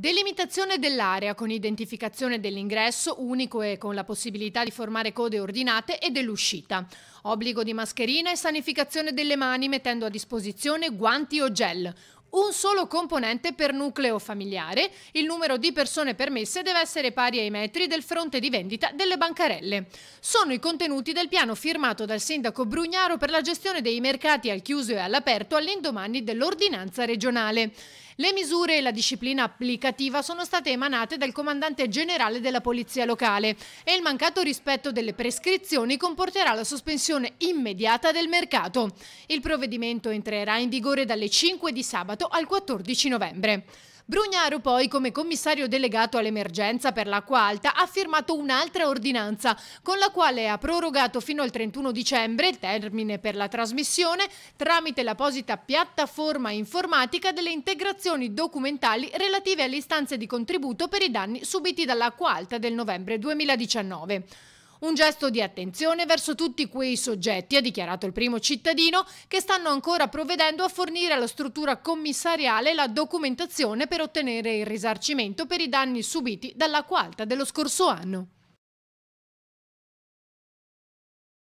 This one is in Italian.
Delimitazione dell'area con identificazione dell'ingresso unico e con la possibilità di formare code ordinate e dell'uscita. Obbligo di mascherina e sanificazione delle mani mettendo a disposizione guanti o gel. Un solo componente per nucleo familiare, il numero di persone permesse deve essere pari ai metri del fronte di vendita delle bancarelle. Sono i contenuti del piano firmato dal sindaco Brugnaro per la gestione dei mercati al chiuso e all'aperto all'indomani dell'ordinanza regionale. Le misure e la disciplina applicativa sono state emanate dal comandante generale della polizia locale e il mancato rispetto delle prescrizioni comporterà la sospensione immediata del mercato. Il provvedimento entrerà in vigore dalle 5 di sabato al 14 novembre. Brugnaro poi come commissario delegato all'emergenza per l'acqua alta ha firmato un'altra ordinanza con la quale ha prorogato fino al 31 dicembre il termine per la trasmissione tramite l'apposita piattaforma informatica delle integrazioni documentali relative alle istanze di contributo per i danni subiti dall'acqua alta del novembre 2019. Un gesto di attenzione verso tutti quei soggetti, ha dichiarato il primo cittadino, che stanno ancora provvedendo a fornire alla struttura commissariale la documentazione per ottenere il risarcimento per i danni subiti dall'acqua alta dello scorso anno.